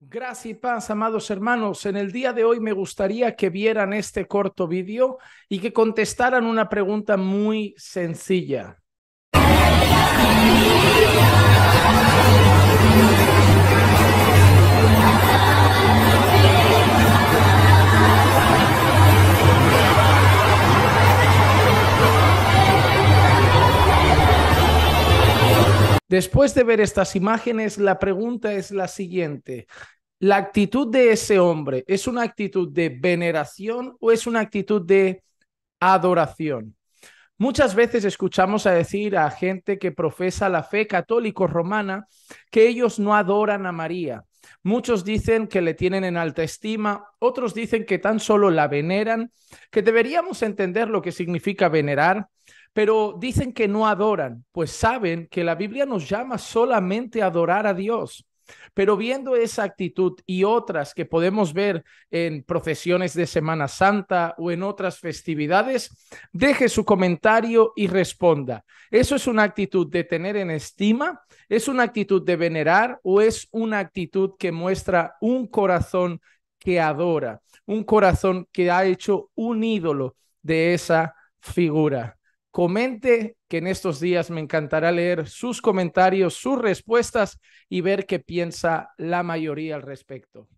Gracias y paz, amados hermanos. En el día de hoy me gustaría que vieran este corto vídeo y que contestaran una pregunta muy sencilla. Después de ver estas imágenes, la pregunta es la siguiente. ¿La actitud de ese hombre es una actitud de veneración o es una actitud de adoración? Muchas veces escuchamos a decir a gente que profesa la fe católico-romana que ellos no adoran a María. Muchos dicen que le tienen en alta estima, otros dicen que tan solo la veneran, que deberíamos entender lo que significa venerar, pero dicen que no adoran, pues saben que la Biblia nos llama solamente a adorar a Dios. Pero viendo esa actitud y otras que podemos ver en procesiones de Semana Santa o en otras festividades, deje su comentario y responda. ¿Eso es una actitud de tener en estima? ¿Es una actitud de venerar o es una actitud que muestra un corazón que adora, un corazón que ha hecho un ídolo de esa figura? Comente que en estos días me encantará leer sus comentarios, sus respuestas y ver qué piensa la mayoría al respecto.